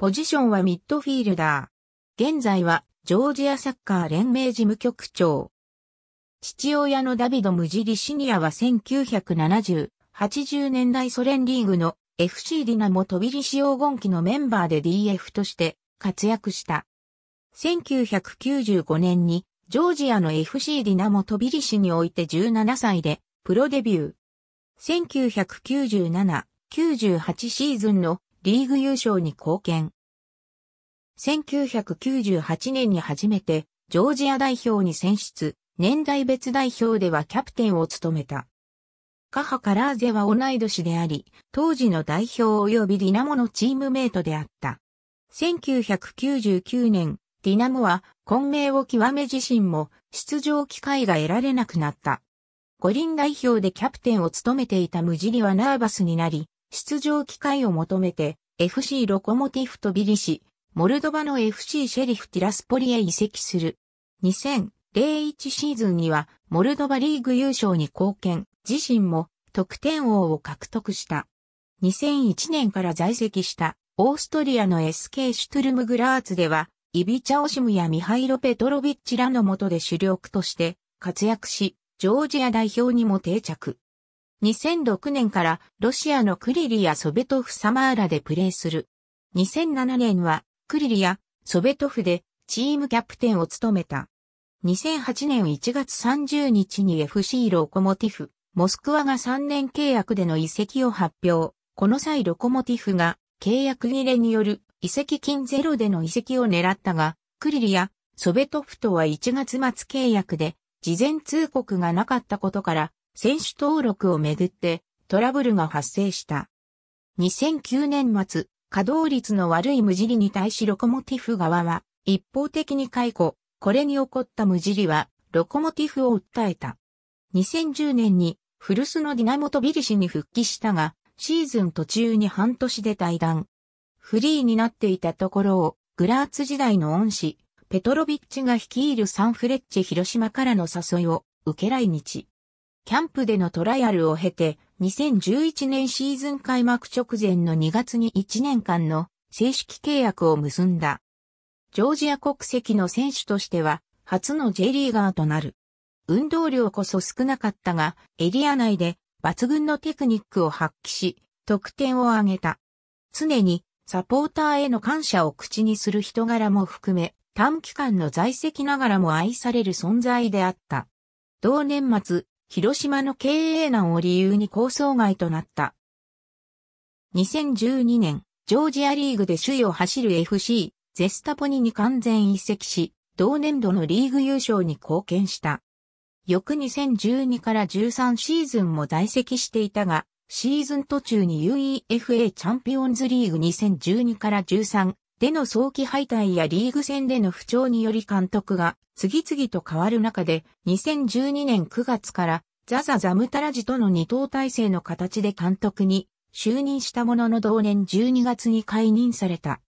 ポジションはミッドフィールダー。現在はジョージアサッカー連盟事務局長。父親のダビド・ムジリシニアは1970、80年代ソ連リーグの FC ディナモトビリシ黄金期のメンバーで DF として活躍した。1995年にジョージアの FC ディナモトビリシにおいて17歳でプロデビュー。1997、98シーズンのリーグ優勝に貢献。1998年に初めて、ジョージア代表に選出、年代別代表ではキャプテンを務めた。カハカラーゼは同い年であり、当時の代表及びディナモのチームメイトであった。1999年、ディナモは混迷を極め自身も出場機会が得られなくなった。五輪代表でキャプテンを務めていた無ジはナーバスになり、出場機会を求めて FC ロコモティフとビリシ、モルドバの FC シェリフティラスポリへ移籍する。2001シーズンにはモルドバリーグ優勝に貢献、自身も得点王を獲得した。2001年から在籍したオーストリアの SK シュトゥルムグラーツでは、イビチャオシムやミハイロ・ペトロビッチらの下で主力として活躍し、ジョージア代表にも定着。2006年からロシアのクリリア・ソベトフサマーラでプレーする。2007年はクリリア・ソベトフでチームキャプテンを務めた。2008年1月30日に FC ロコモティフ、モスクワが3年契約での移籍を発表。この際ロコモティフが契約切れによる移籍金ゼロでの移籍を狙ったが、クリリア、ソベトフとは1月末契約で事前通告がなかったことから選手登録をめぐってトラブルが発生した。2009年末、稼働率の悪い無尻に対しロコモティフ側は一方的に解雇、これに起こった無尻はロコモティフを訴えた。2010年に古巣のディナモトビリシに復帰したが、シーズン途中に半年で退団。フリーになっていたところを、グラーツ時代の恩師、ペトロビッチが率いるサンフレッチェ広島からの誘いを受け来日。キャンプでのトライアルを経て、2011年シーズン開幕直前の2月に1年間の正式契約を結んだ。ジョージア国籍の選手としては、初の J リーガーとなる。運動量こそ少なかったが、エリア内で抜群のテクニックを発揮し、得点を挙げた。常にサポーターへの感謝を口にする人柄も含め、短期間の在籍ながらも愛される存在であった。同年末、広島の経営難を理由に構想外となった。2012年、ジョージアリーグで首位を走る FC、ゼスタポニに完全移籍し、同年度のリーグ優勝に貢献した。翌2012から13シーズンも在籍していたが、シーズン途中に UEFA チャンピオンズリーグ2012から13での早期敗退やリーグ戦での不調により監督が次々と変わる中で2012年9月からザザザムタラジとの二等体制の形で監督に就任したものの同年12月に解任された。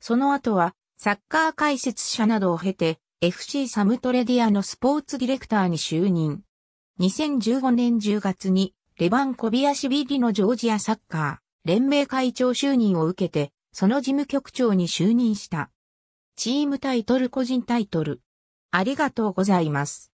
その後はサッカー解説者などを経て FC サムトレディアのスポーツディレクターに就任。2015年10月にレバン・コビアシビリのジョージアサッカー連盟会長就任を受けてその事務局長に就任した。チーム対トル個人タイトル。ありがとうございます。